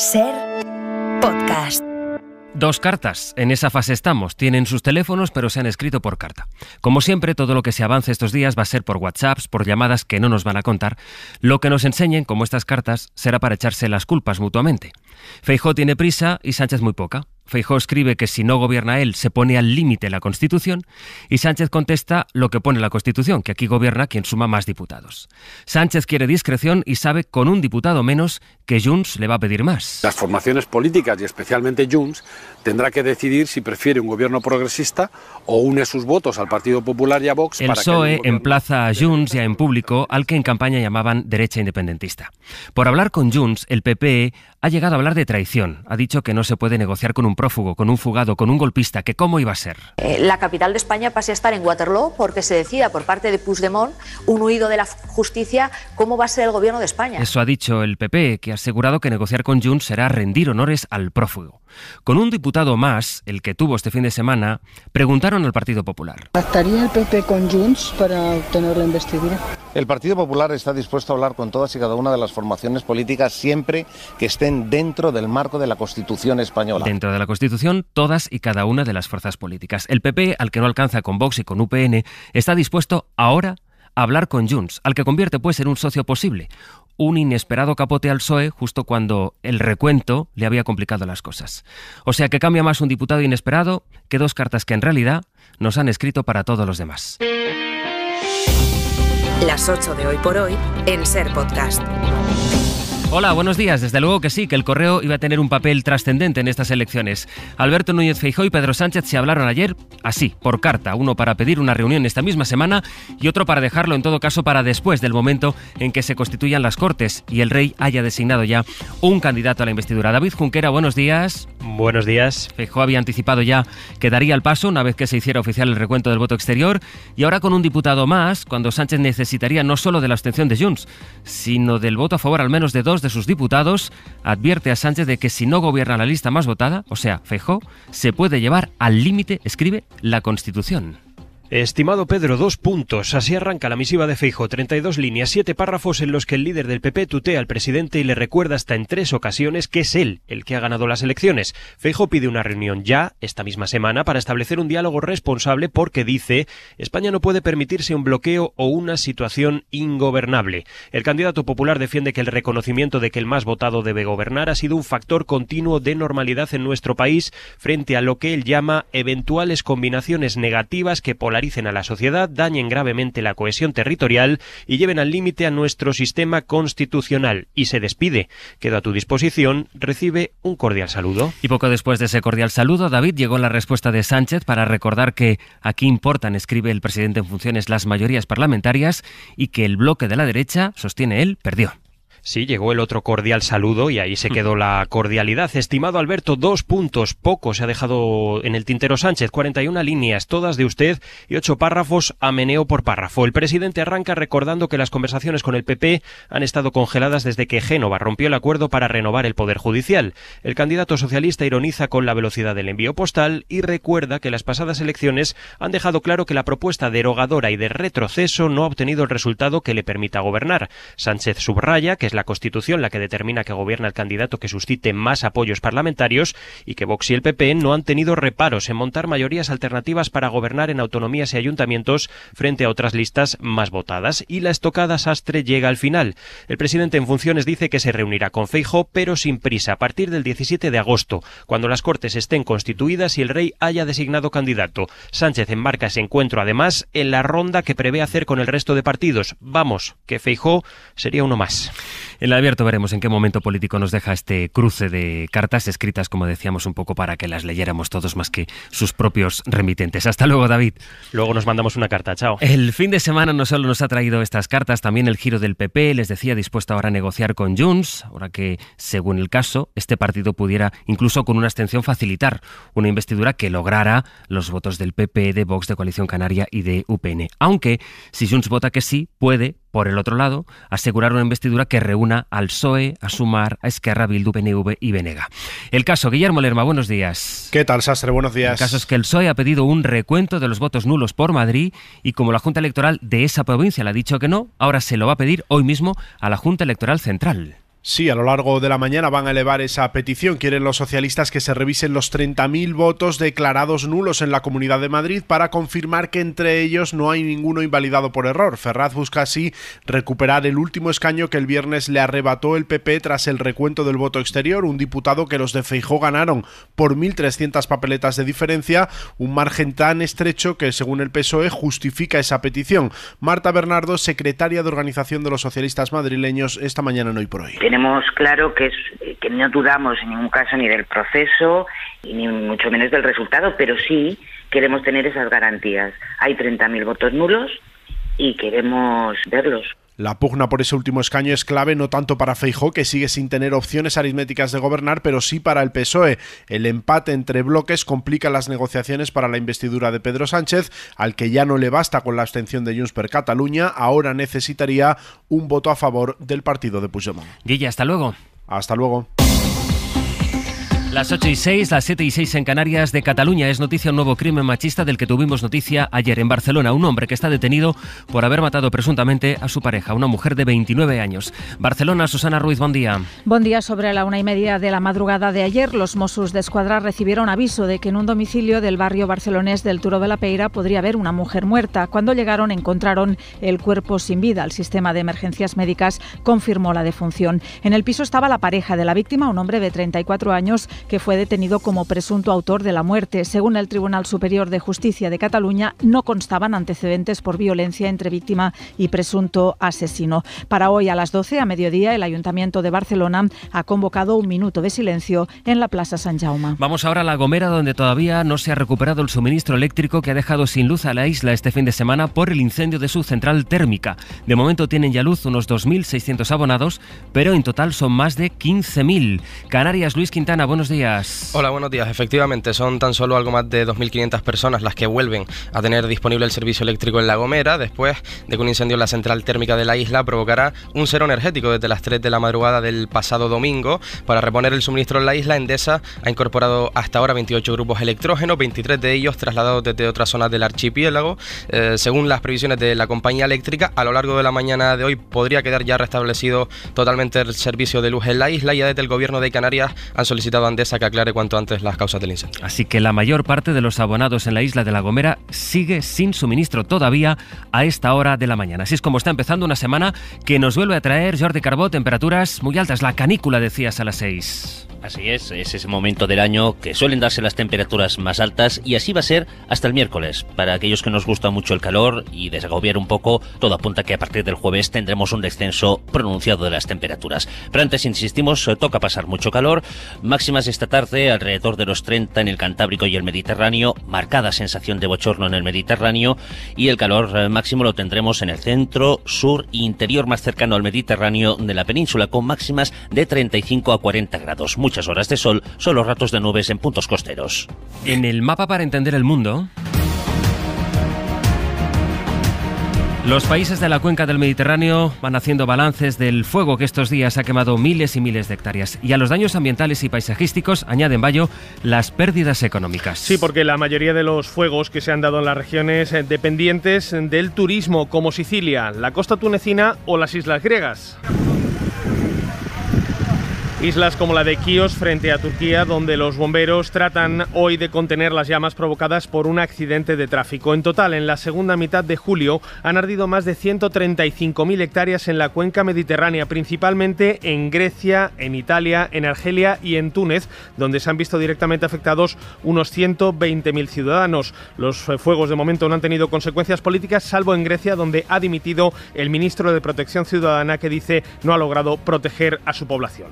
Ser podcast. Dos cartas, en esa fase estamos. Tienen sus teléfonos, pero se han escrito por carta. Como siempre, todo lo que se avance estos días va a ser por WhatsApps, por llamadas que no nos van a contar. Lo que nos enseñen, como estas cartas, será para echarse las culpas mutuamente. Feijó tiene prisa y Sánchez muy poca. Feijó escribe que si no gobierna él, se pone al límite la Constitución, y Sánchez contesta lo que pone la Constitución, que aquí gobierna quien suma más diputados. Sánchez quiere discreción y sabe con un diputado menos que Junts le va a pedir más. Las formaciones políticas, y especialmente Junts, tendrá que decidir si prefiere un gobierno progresista o une sus votos al Partido Popular y a Vox. El para e emplaza a Junts ya en público al que en campaña llamaban derecha independentista. Por hablar con Junts, el PP ha llegado a hablar de traición. Ha dicho que no se puede negociar con un prófugo, con un fugado, con un golpista, que cómo iba a ser. Eh, la capital de España pase a estar en Waterloo porque se decida por parte de Puigdemont, un huido de la justicia, cómo va a ser el gobierno de España. Eso ha dicho el PP, que ha asegurado que negociar con Junts será rendir honores al prófugo. Con un diputado más, el que tuvo este fin de semana, preguntaron al Partido Popular. ¿Pactaría el PP con Junts para obtener la investidura? El Partido Popular está dispuesto a hablar con todas y cada una de las formaciones políticas siempre que estén dentro del marco de la Constitución española. Dentro de la Constitución, todas y cada una de las fuerzas políticas. El PP, al que no alcanza con Vox y con UPN, está dispuesto ahora a hablar con Junts, al que convierte pues en un socio posible, un inesperado capote al PSOE justo cuando el recuento le había complicado las cosas. O sea que cambia más un diputado inesperado que dos cartas que en realidad nos han escrito para todos los demás. Las 8 de hoy por hoy en Ser Podcast. Hola, buenos días. Desde luego que sí, que el correo iba a tener un papel trascendente en estas elecciones. Alberto Núñez Feijó y Pedro Sánchez se hablaron ayer así, por carta, uno para pedir una reunión esta misma semana y otro para dejarlo en todo caso para después del momento en que se constituyan las Cortes y el rey haya designado ya un candidato a la investidura. David Junquera, buenos días. Buenos días. Feijó había anticipado ya que daría el paso una vez que se hiciera oficial el recuento del voto exterior y ahora con un diputado más, cuando Sánchez necesitaría no solo de la abstención de Junts, sino del voto a favor al menos de dos de sus diputados, advierte a Sánchez de que si no gobierna la lista más votada, o sea, Fejó, se puede llevar al límite, escribe, la Constitución. Estimado Pedro, dos puntos. Así arranca la misiva de Feijo, 32 líneas, siete párrafos en los que el líder del PP tutea al presidente y le recuerda hasta en tres ocasiones que es él el que ha ganado las elecciones. Feijo pide una reunión ya, esta misma semana, para establecer un diálogo responsable porque dice España no puede permitirse un bloqueo o una situación ingobernable. El candidato popular defiende que el reconocimiento de que el más votado debe gobernar ha sido un factor continuo de normalidad en nuestro país frente a lo que él llama eventuales combinaciones negativas que polarizan a la sociedad, dañen gravemente la cohesión territorial y lleven al límite a nuestro sistema constitucional. Y se despide. Quedo a tu disposición. Recibe un cordial saludo. Y poco después de ese cordial saludo, David llegó la respuesta de Sánchez para recordar que aquí importan, escribe el presidente en funciones, las mayorías parlamentarias y que el bloque de la derecha, sostiene él, perdió. Sí, llegó el otro cordial saludo y ahí se quedó la cordialidad. Estimado Alberto, dos puntos, poco se ha dejado en el tintero Sánchez, 41 líneas, todas de usted y ocho párrafos a meneo por párrafo. El presidente arranca recordando que las conversaciones con el PP han estado congeladas desde que Génova rompió el acuerdo para renovar el Poder Judicial. El candidato socialista ironiza con la velocidad del envío postal y recuerda que las pasadas elecciones han dejado claro que la propuesta derogadora y de retroceso no ha obtenido el resultado que le permita gobernar. Sánchez subraya que la Constitución la que determina que gobierna el candidato que suscite más apoyos parlamentarios y que Vox y el PP no han tenido reparos en montar mayorías alternativas para gobernar en autonomías y ayuntamientos frente a otras listas más votadas. Y la estocada sastre llega al final. El presidente en funciones dice que se reunirá con Feijo, pero sin prisa, a partir del 17 de agosto, cuando las Cortes estén constituidas y el rey haya designado candidato. Sánchez enmarca ese encuentro, además, en la ronda que prevé hacer con el resto de partidos. Vamos, que Feijó sería uno más. En el abierto veremos en qué momento político nos deja este cruce de cartas escritas, como decíamos, un poco para que las leyéramos todos más que sus propios remitentes. Hasta luego, David. Luego nos mandamos una carta, chao. El fin de semana no solo nos ha traído estas cartas, también el giro del PP, les decía, dispuesto ahora a negociar con Junts, ahora que, según el caso, este partido pudiera, incluso con una abstención, facilitar una investidura que lograra los votos del PP, de Vox, de Coalición Canaria y de UPN. Aunque, si Junts vota que sí, puede por el otro lado, asegurar una investidura que reúna al PSOE, a Sumar, a Esquerra, Bildu, PNV y Venega. El caso, Guillermo Lerma, buenos días. ¿Qué tal, Sastre? Buenos días. El caso es que el PSOE ha pedido un recuento de los votos nulos por Madrid y como la Junta Electoral de esa provincia le ha dicho que no, ahora se lo va a pedir hoy mismo a la Junta Electoral Central. Sí, a lo largo de la mañana van a elevar esa petición. Quieren los socialistas que se revisen los 30.000 votos declarados nulos en la Comunidad de Madrid para confirmar que entre ellos no hay ninguno invalidado por error. Ferraz busca así recuperar el último escaño que el viernes le arrebató el PP tras el recuento del voto exterior, un diputado que los de Feijó ganaron por 1.300 papeletas de diferencia, un margen tan estrecho que, según el PSOE, justifica esa petición. Marta Bernardo, secretaria de Organización de los Socialistas Madrileños, esta mañana en Hoy por Hoy tenemos claro que, es, que no dudamos en ningún caso ni del proceso, ni mucho menos del resultado, pero sí queremos tener esas garantías. Hay 30.000 votos nulos y queremos verlos. La pugna por ese último escaño es clave no tanto para Feijó, que sigue sin tener opciones aritméticas de gobernar, pero sí para el PSOE. El empate entre bloques complica las negociaciones para la investidura de Pedro Sánchez, al que ya no le basta con la abstención de Junts per Cataluña, ahora necesitaría un voto a favor del partido de Puigdemont. Guilla, hasta luego. Hasta luego. Las 8 y 6, las 7 y 6 en Canarias de Cataluña es noticia un nuevo crimen machista del que tuvimos noticia ayer en Barcelona. Un hombre que está detenido por haber matado presuntamente a su pareja, una mujer de 29 años. Barcelona, Susana Ruiz, buen día. Buen día. Sobre la una y media de la madrugada de ayer, los Mossos de Escuadra recibieron aviso de que en un domicilio del barrio barcelonés del Turo de la Peira podría haber una mujer muerta. Cuando llegaron encontraron el cuerpo sin vida. El sistema de emergencias médicas confirmó la defunción. En el piso estaba la pareja de la víctima, un hombre de 34 años que fue detenido como presunto autor de la muerte. Según el Tribunal Superior de Justicia de Cataluña, no constaban antecedentes por violencia entre víctima y presunto asesino. Para hoy a las 12 a mediodía, el Ayuntamiento de Barcelona ha convocado un minuto de silencio en la Plaza San Jaume. Vamos ahora a La Gomera, donde todavía no se ha recuperado el suministro eléctrico que ha dejado sin luz a la isla este fin de semana por el incendio de su central térmica. De momento tienen ya luz unos 2.600 abonados, pero en total son más de 15.000. Canarias, Luis Quintana, buenos días. Hola, buenos días. Efectivamente, son tan solo algo más de 2.500 personas las que vuelven a tener disponible el servicio eléctrico en La Gomera después de que un incendio en la central térmica de la isla provocará un cero energético desde las 3 de la madrugada del pasado domingo. Para reponer el suministro en la isla, Endesa ha incorporado hasta ahora 28 grupos electrógenos, 23 de ellos trasladados desde otras zonas del archipiélago. Eh, según las previsiones de la compañía eléctrica, a lo largo de la mañana de hoy podría quedar ya restablecido totalmente el servicio de luz en la isla. Ya desde el gobierno de Canarias han solicitado saca que aclare cuanto antes las causas del incendio. Así que la mayor parte de los abonados en la isla de La Gomera sigue sin suministro todavía a esta hora de la mañana. Así es como está empezando una semana que nos vuelve a traer Jordi Carbó temperaturas muy altas. La canícula, decías, a las 6. Así es, es ese momento del año que suelen darse las temperaturas más altas y así va a ser hasta el miércoles. Para aquellos que nos gusta mucho el calor y desagobiar un poco, todo apunta que a partir del jueves tendremos un descenso pronunciado de las temperaturas. Pero antes insistimos, eh, toca pasar mucho calor, máximas esta tarde alrededor de los 30 en el Cantábrico y el Mediterráneo, marcada sensación de bochorno en el Mediterráneo y el calor eh, máximo lo tendremos en el centro, sur e interior más cercano al Mediterráneo de la península con máximas de 35 a 40 grados. Muchas horas de sol, solo ratos de nubes en puntos costeros. En el mapa para entender el mundo Los países de la cuenca del Mediterráneo van haciendo balances del fuego que estos días ha quemado miles y miles de hectáreas y a los daños ambientales y paisajísticos añaden Bayo las pérdidas económicas. Sí, porque la mayoría de los fuegos que se han dado en las regiones eh, dependientes del turismo como Sicilia, la costa tunecina o las islas griegas. Islas como la de Kios, frente a Turquía, donde los bomberos tratan hoy de contener las llamas provocadas por un accidente de tráfico. En total, en la segunda mitad de julio han ardido más de 135.000 hectáreas en la cuenca mediterránea, principalmente en Grecia, en Italia, en Argelia y en Túnez, donde se han visto directamente afectados unos 120.000 ciudadanos. Los eh, fuegos de momento no han tenido consecuencias políticas, salvo en Grecia, donde ha dimitido el ministro de Protección Ciudadana que dice no ha logrado proteger a su población.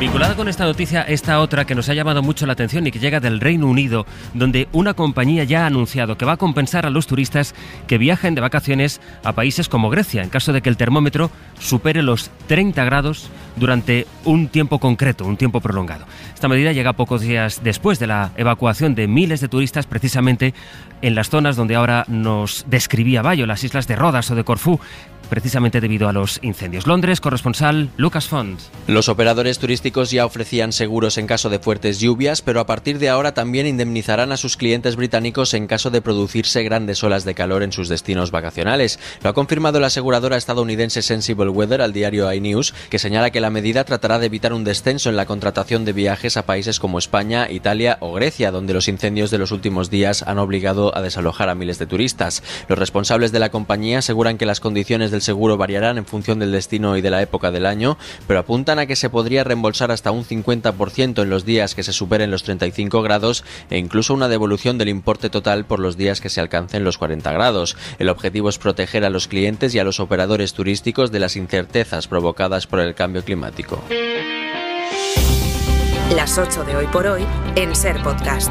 Vinculada con esta noticia, esta otra que nos ha llamado mucho la atención y que llega del Reino Unido, donde una compañía ya ha anunciado que va a compensar a los turistas que viajen de vacaciones a países como Grecia, en caso de que el termómetro supere los 30 grados durante un tiempo concreto, un tiempo prolongado. Esta medida llega pocos días después de la evacuación de miles de turistas precisamente en las zonas donde ahora nos describía Bayo, las islas de Rodas o de Corfú, precisamente debido a los incendios. Londres, corresponsal Lucas Font. Los operadores turísticos ya ofrecían seguros en caso de fuertes lluvias, pero a partir de ahora también indemnizarán a sus clientes británicos en caso de producirse grandes olas de calor en sus destinos vacacionales. Lo ha confirmado la aseguradora estadounidense Sensible Weather al diario iNews, que señala que la medida tratará de evitar un descenso en la contratación de viajes a países como España, Italia o Grecia, donde los incendios de los últimos días han obligado a desalojar a miles de turistas. Los responsables de la compañía aseguran que las condiciones del seguro variarán en función del destino y de la época del año, pero apuntan a que se podría reembolsar hasta un 50% en los días que se superen los 35 grados e incluso una devolución del importe total por los días que se alcancen los 40 grados. El objetivo es proteger a los clientes y a los operadores turísticos de las incertezas provocadas por el cambio climático. Las 8 de hoy por hoy en Ser Podcast.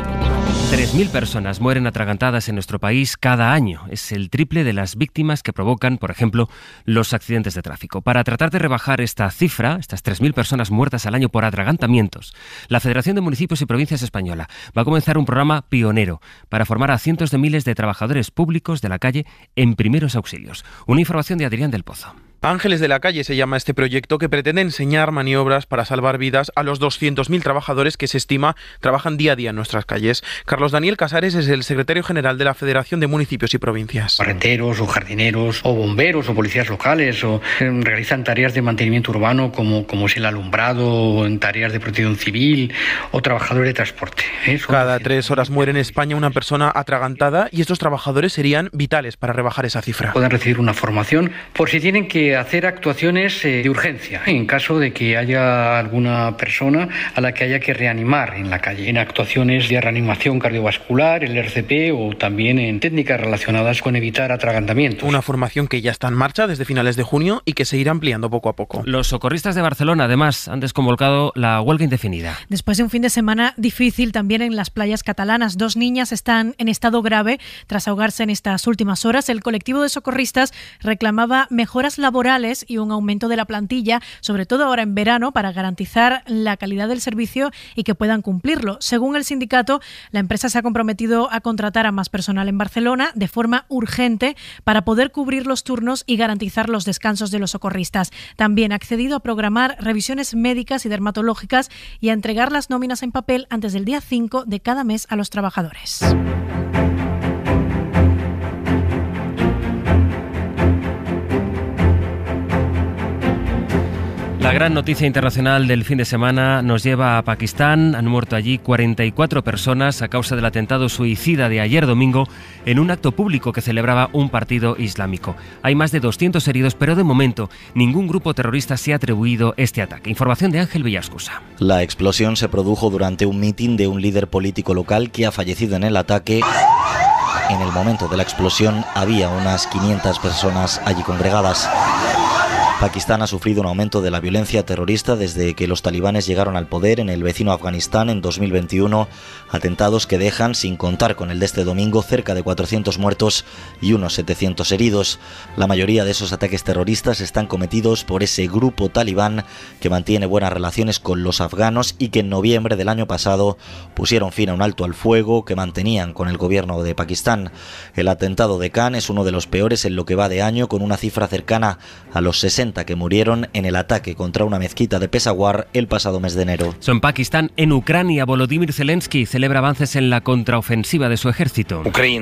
3.000 personas mueren atragantadas en nuestro país cada año. Es el triple de las víctimas que provocan, por ejemplo, los accidentes de tráfico. Para tratar de rebajar esta cifra, estas 3.000 personas muertas al año por atragantamientos, la Federación de Municipios y Provincias Española va a comenzar un programa pionero para formar a cientos de miles de trabajadores públicos de la calle en primeros auxilios. Una información de Adrián del Pozo. Ángeles de la Calle se llama este proyecto que pretende enseñar maniobras para salvar vidas a los 200.000 trabajadores que se estima trabajan día a día en nuestras calles. Carlos Daniel Casares es el secretario general de la Federación de Municipios y Provincias. Carreteros o jardineros o bomberos o policías locales o eh, realizan tareas de mantenimiento urbano como, como es el alumbrado o en tareas de protección civil o trabajadores de transporte. Eh, Cada tres horas muere en España una persona atragantada y estos trabajadores serían vitales para rebajar esa cifra. Pueden recibir una formación por si tienen que hacer actuaciones eh, de urgencia en caso de que haya alguna persona a la que haya que reanimar en la calle, en actuaciones de reanimación cardiovascular, el RCP o también en técnicas relacionadas con evitar atragantamientos. Una formación que ya está en marcha desde finales de junio y que se irá ampliando poco a poco. Los socorristas de Barcelona, además, han desconvocado la huelga indefinida. Después de un fin de semana difícil también en las playas catalanas, dos niñas están en estado grave tras ahogarse en estas últimas horas. El colectivo de socorristas reclamaba mejoras laborales y un aumento de la plantilla, sobre todo ahora en verano, para garantizar la calidad del servicio y que puedan cumplirlo. Según el sindicato, la empresa se ha comprometido a contratar a más personal en Barcelona de forma urgente para poder cubrir los turnos y garantizar los descansos de los socorristas. También ha accedido a programar revisiones médicas y dermatológicas y a entregar las nóminas en papel antes del día 5 de cada mes a los trabajadores. La gran noticia internacional del fin de semana nos lleva a Pakistán. Han muerto allí 44 personas a causa del atentado suicida de ayer domingo en un acto público que celebraba un partido islámico. Hay más de 200 heridos, pero de momento ningún grupo terrorista se ha atribuido este ataque. Información de Ángel Villascusa. La explosión se produjo durante un mitin de un líder político local que ha fallecido en el ataque. En el momento de la explosión había unas 500 personas allí congregadas. Pakistán ha sufrido un aumento de la violencia terrorista desde que los talibanes llegaron al poder en el vecino Afganistán en 2021, atentados que dejan, sin contar con el de este domingo, cerca de 400 muertos y unos 700 heridos. La mayoría de esos ataques terroristas están cometidos por ese grupo talibán que mantiene buenas relaciones con los afganos y que en noviembre del año pasado pusieron fin a un alto al fuego que mantenían con el gobierno de Pakistán. El atentado de Khan es uno de los peores en lo que va de año, con una cifra cercana a los 60 que murieron en el ataque contra una mezquita de Peshawar el pasado mes de enero. Son en Pakistán, en Ucrania, Volodymyr Zelensky celebra avances en la contraofensiva de su ejército. Ucrania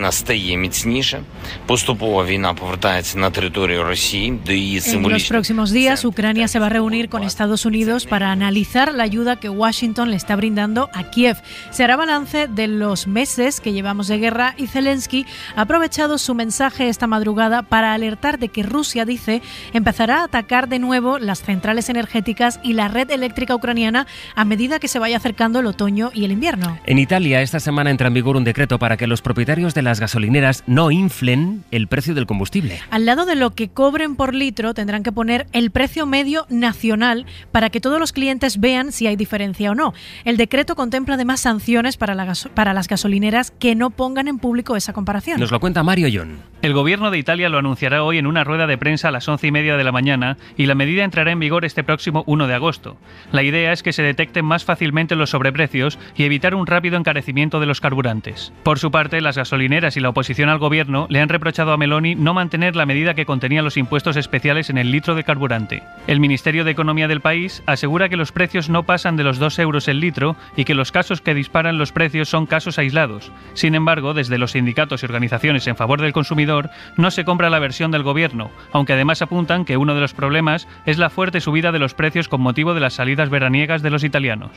En los próximos días, Ucrania se va a reunir con Estados Unidos para analizar la ayuda que Washington le está brindando a Kiev. Se hará balance de los meses que llevamos de guerra y Zelensky ha aprovechado su mensaje esta madrugada para alertar de que Rusia dice empezará a atacar sacar de nuevo las centrales energéticas y la red eléctrica ucraniana a medida que se vaya acercando el otoño y el invierno. En Italia esta semana entra en vigor un decreto para que los propietarios de las gasolineras no inflen el precio del combustible. Al lado de lo que cobren por litro tendrán que poner el precio medio nacional para que todos los clientes vean si hay diferencia o no. El decreto contempla además sanciones para, las gasolineras que no pongan en público esa comparación. Nos lo cuenta Mario John. El gobierno de Italia lo anunciará hoy en una rueda de prensa a las once y media de la mañana y la medida entrará en vigor este próximo 1 de agosto. La idea es que se detecten más fácilmente los sobreprecios y evitar un rápido encarecimiento de los carburantes. Por su parte, las gasolineras y la oposición al gobierno le han reprochado a Meloni no mantener la medida que contenía los impuestos especiales en el litro de carburante. El Ministerio de Economía del país asegura que los precios no pasan de los 2 euros el litro y que los casos que disparan los precios son casos aislados. Sin embargo, desde los sindicatos y organizaciones en favor del consumidor, no se compra la versión del gobierno, aunque además apuntan que uno de los problemas es la fuerte subida de los precios con motivo de las salidas veraniegas de los italianos.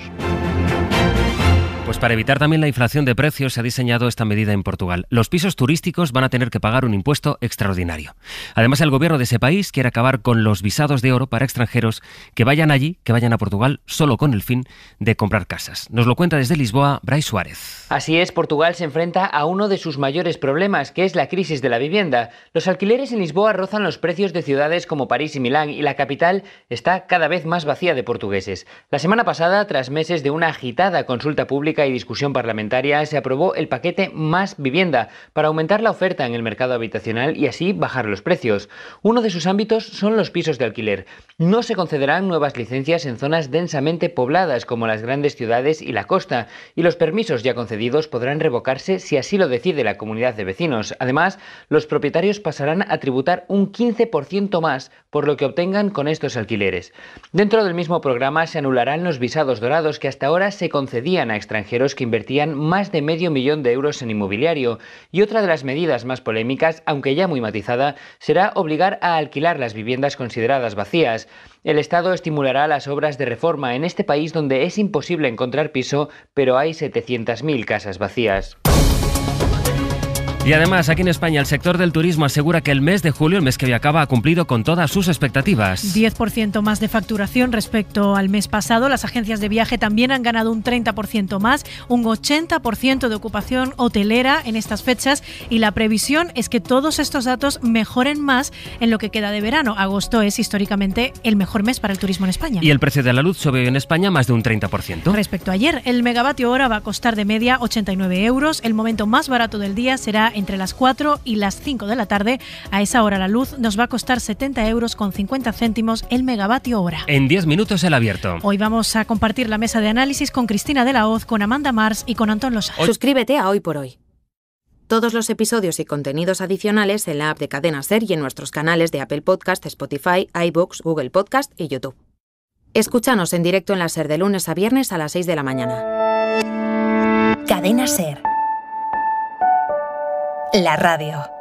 Pues para evitar también la inflación de precios se ha diseñado esta medida en Portugal. Los pisos turísticos van a tener que pagar un impuesto extraordinario. Además, el gobierno de ese país quiere acabar con los visados de oro para extranjeros que vayan allí, que vayan a Portugal, solo con el fin de comprar casas. Nos lo cuenta desde Lisboa Bryce Suárez. Así es, Portugal se enfrenta a uno de sus mayores problemas, que es la crisis de la vivienda. Los alquileres en Lisboa rozan los precios de ciudades como París y Milán y la capital está cada vez más vacía de portugueses. La semana pasada, tras meses de una agitada consulta pública, y Discusión Parlamentaria se aprobó el paquete Más Vivienda para aumentar la oferta en el mercado habitacional y así bajar los precios. Uno de sus ámbitos son los pisos de alquiler. No se concederán nuevas licencias en zonas densamente pobladas como las grandes ciudades y la costa, y los permisos ya concedidos podrán revocarse si así lo decide la comunidad de vecinos. Además, los propietarios pasarán a tributar un 15% más por lo que obtengan con estos alquileres. Dentro del mismo programa se anularán los visados dorados que hasta ahora se concedían a extranjeros que invertían más de medio millón de euros en inmobiliario. Y otra de las medidas más polémicas, aunque ya muy matizada, será obligar a alquilar las viviendas consideradas vacías. El Estado estimulará las obras de reforma en este país donde es imposible encontrar piso, pero hay 700.000 casas vacías. Y además, aquí en España, el sector del turismo asegura que el mes de julio, el mes que acaba, ha cumplido con todas sus expectativas. 10% más de facturación respecto al mes pasado. Las agencias de viaje también han ganado un 30% más, un 80% de ocupación hotelera en estas fechas. Y la previsión es que todos estos datos mejoren más en lo que queda de verano. Agosto es históricamente el mejor mes para el turismo en España. Y el precio de la luz sube en España más de un 30%. Respecto a ayer, el megavatio hora va a costar de media 89 euros. El momento más barato del día será entre las 4 y las 5 de la tarde. A esa hora la luz nos va a costar 70 euros con 50 céntimos el megavatio hora. En 10 minutos el abierto. Hoy vamos a compartir la mesa de análisis con Cristina de la Hoz, con Amanda Mars y con Antón Losa. Suscríbete a Hoy por Hoy. Todos los episodios y contenidos adicionales en la app de Cadena Ser y en nuestros canales de Apple Podcast, Spotify, iBooks, Google Podcast y YouTube. Escúchanos en directo en la Ser de lunes a viernes a las 6 de la mañana. Cadena Ser la radio.